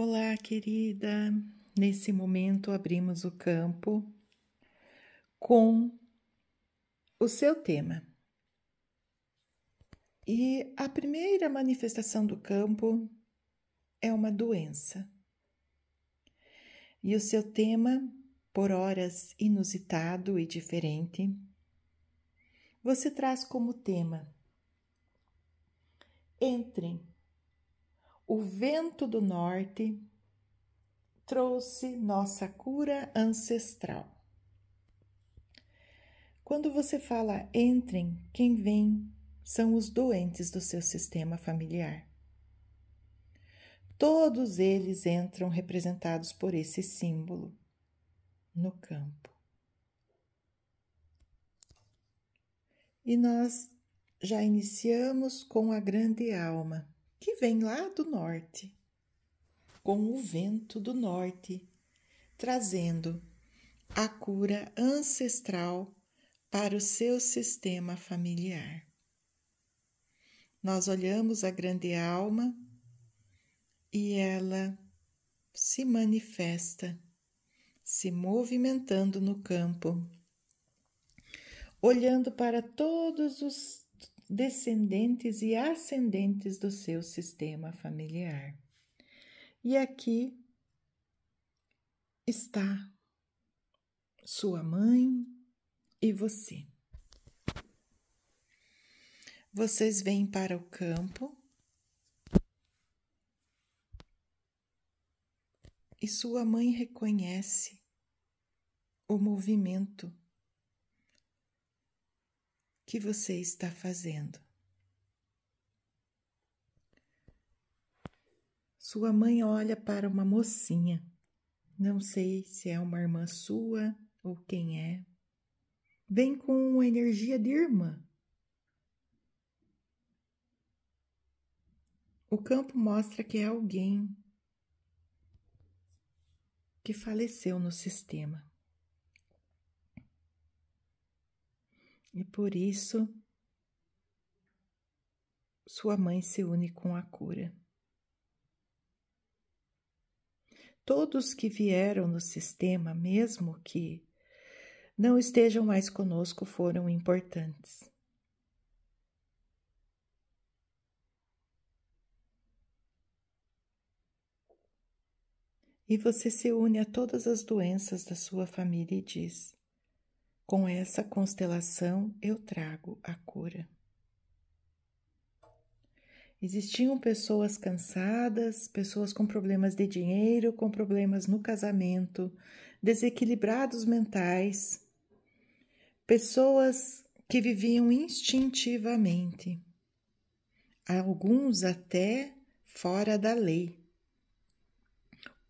Olá, querida. Nesse momento abrimos o campo com o seu tema. E a primeira manifestação do campo é uma doença. E o seu tema, por horas inusitado e diferente, você traz como tema: Entre o vento do norte trouxe nossa cura ancestral. Quando você fala entrem, quem vem são os doentes do seu sistema familiar. Todos eles entram representados por esse símbolo no campo. E nós já iniciamos com a grande alma que vem lá do norte, com o vento do norte, trazendo a cura ancestral para o seu sistema familiar. Nós olhamos a grande alma e ela se manifesta, se movimentando no campo, olhando para todos os descendentes e ascendentes do seu sistema familiar. E aqui está sua mãe e você. Vocês vêm para o campo e sua mãe reconhece o movimento que você está fazendo. Sua mãe olha para uma mocinha. Não sei se é uma irmã sua ou quem é. Vem com uma energia de irmã. O campo mostra que é alguém que faleceu no sistema. E por isso, sua mãe se une com a cura. Todos que vieram no sistema, mesmo que não estejam mais conosco, foram importantes. E você se une a todas as doenças da sua família e diz: com essa constelação eu trago a cura. Existiam pessoas cansadas, pessoas com problemas de dinheiro, com problemas no casamento, desequilibrados mentais, pessoas que viviam instintivamente, alguns até fora da lei.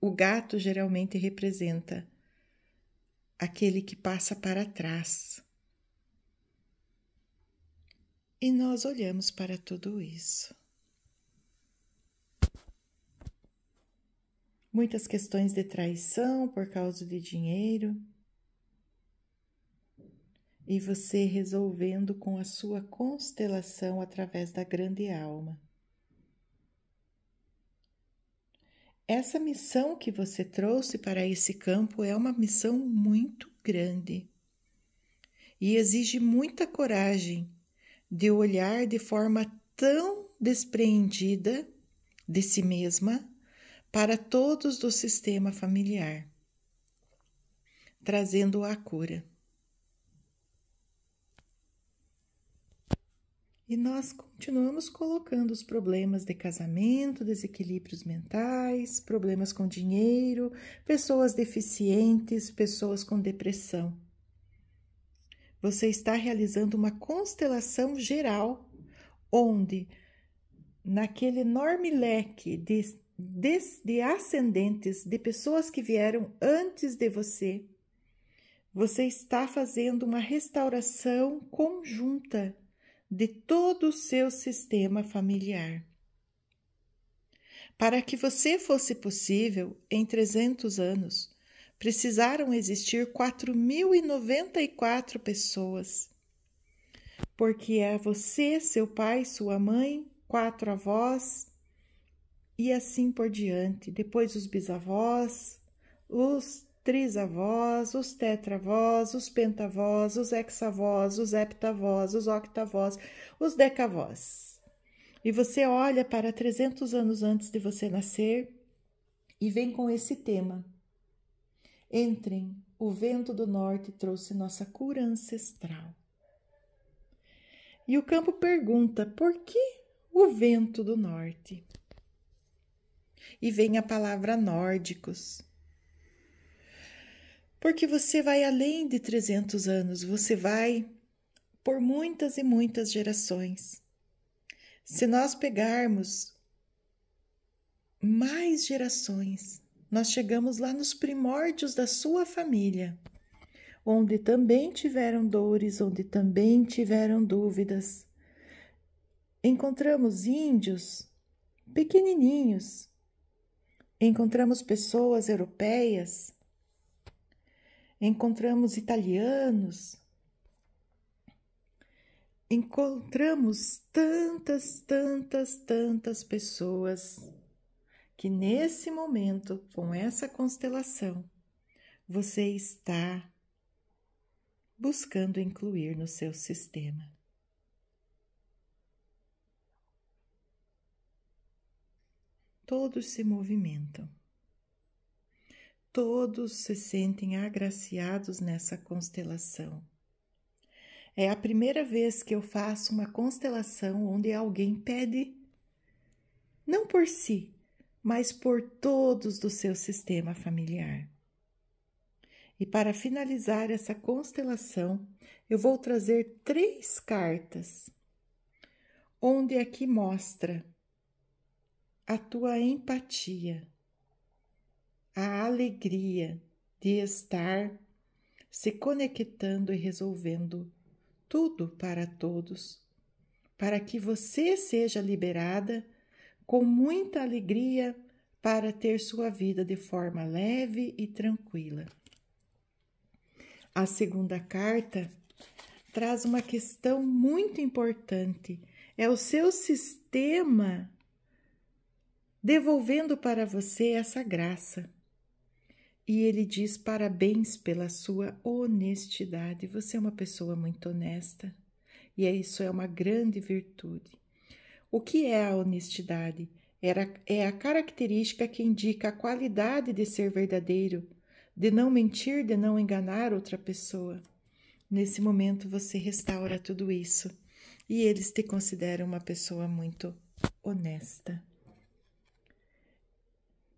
O gato geralmente representa aquele que passa para trás. E nós olhamos para tudo isso. Muitas questões de traição por causa de dinheiro. E você resolvendo com a sua constelação através da grande alma. Essa missão que você trouxe para esse campo é uma missão muito grande e exige muita coragem de olhar de forma tão despreendida de si mesma para todos do sistema familiar, trazendo a cura. E nós continuamos colocando os problemas de casamento, desequilíbrios mentais, problemas com dinheiro, pessoas deficientes, pessoas com depressão. Você está realizando uma constelação geral, onde, naquele enorme leque de, de, de ascendentes, de pessoas que vieram antes de você, você está fazendo uma restauração conjunta de todo o seu sistema familiar. Para que você fosse possível, em 300 anos, precisaram existir 4.094 pessoas. Porque é você, seu pai, sua mãe, quatro avós e assim por diante, depois os bisavós, os trisavós, os tetravós, os pentavós, os hexavós, os heptavós, os octavós, os decavós. E você olha para 300 anos antes de você nascer e vem com esse tema. Entrem, o vento do norte trouxe nossa cura ancestral. E o campo pergunta: por que o vento do norte? E vem a palavra nórdicos porque você vai além de 300 anos, você vai por muitas e muitas gerações. Se nós pegarmos mais gerações, nós chegamos lá nos primórdios da sua família, onde também tiveram dores, onde também tiveram dúvidas. Encontramos índios pequenininhos, encontramos pessoas europeias encontramos italianos, encontramos tantas, tantas, tantas pessoas que nesse momento, com essa constelação, você está buscando incluir no seu sistema. Todos se movimentam. Todos se sentem agraciados nessa constelação. É a primeira vez que eu faço uma constelação onde alguém pede, não por si, mas por todos do seu sistema familiar. E para finalizar essa constelação, eu vou trazer três cartas, onde aqui é mostra a tua empatia a alegria de estar se conectando e resolvendo tudo para todos, para que você seja liberada com muita alegria para ter sua vida de forma leve e tranquila. A segunda carta traz uma questão muito importante: é o seu sistema devolvendo para você essa graça. E ele diz: parabéns pela sua honestidade. Você é uma pessoa muito honesta. E é isso é uma grande virtude. O que é a honestidade? Era, é a característica que indica a qualidade de ser verdadeiro, de não mentir, de não enganar outra pessoa. Nesse momento você restaura tudo isso e eles te consideram uma pessoa muito honesta.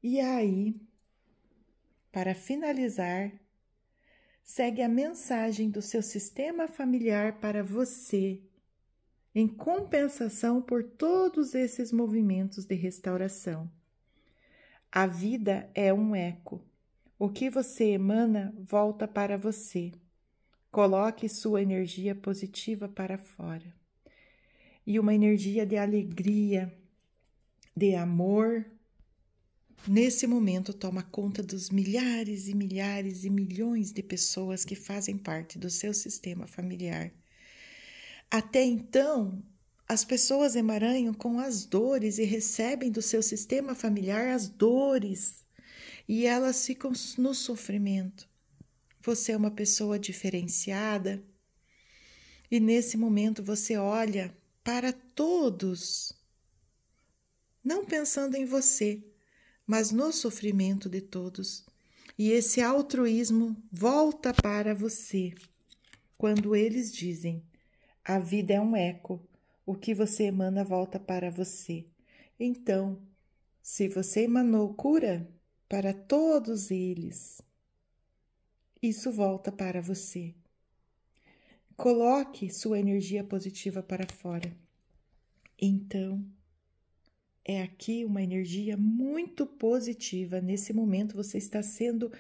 E aí para finalizar, segue a mensagem do seu sistema familiar para você, em compensação por todos esses movimentos de restauração. A vida é um eco. O que você emana volta para você. Coloque sua energia positiva para fora. E uma energia de alegria, de amor, nesse momento toma conta dos milhares e milhares e milhões de pessoas que fazem parte do seu sistema familiar. Até então, as pessoas emaranham com as dores e recebem do seu sistema familiar as dores e elas ficam no sofrimento. Você é uma pessoa diferenciada e nesse momento você olha para todos, não pensando em você, mas no sofrimento de todos. E esse altruísmo volta para você quando eles dizem: a vida é um eco, o que você emana volta para você. Então, se você emanou cura para todos eles, isso volta para você. Coloque sua energia positiva para fora. Então, é aqui uma energia muito positiva. Nesse momento você está sendo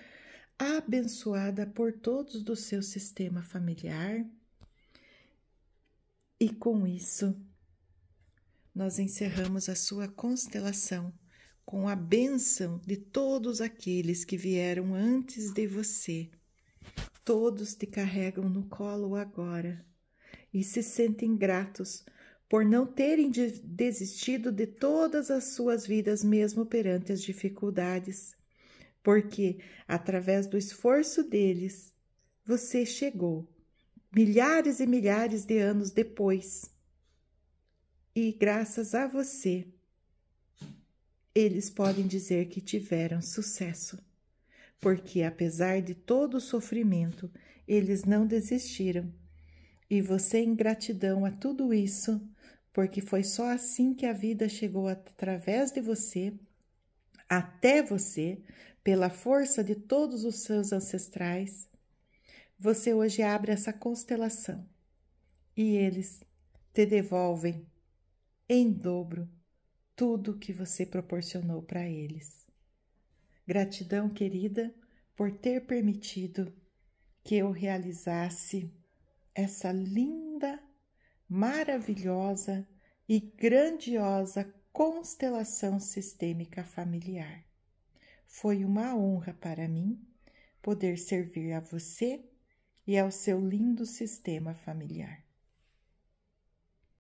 abençoada por todos do seu sistema familiar. E com isso, nós encerramos a sua constelação com a bênção de todos aqueles que vieram antes de você. Todos te carregam no colo agora e se sentem gratos por não terem desistido de todas as suas vidas, mesmo perante as dificuldades, porque, através do esforço deles, você chegou milhares e milhares de anos depois. E graças a você, eles podem dizer que tiveram sucesso, porque apesar de todo o sofrimento, eles não desistiram. E você, em gratidão a tudo isso, porque foi só assim que a vida chegou através de você até você, pela força de todos os seus ancestrais. Você hoje abre essa constelação e eles te devolvem em dobro tudo o que você proporcionou para eles. Gratidão, querida, por ter permitido que eu realizasse essa linda maravilhosa e grandiosa constelação sistêmica familiar. Foi uma honra para mim poder servir a você e ao seu lindo sistema familiar.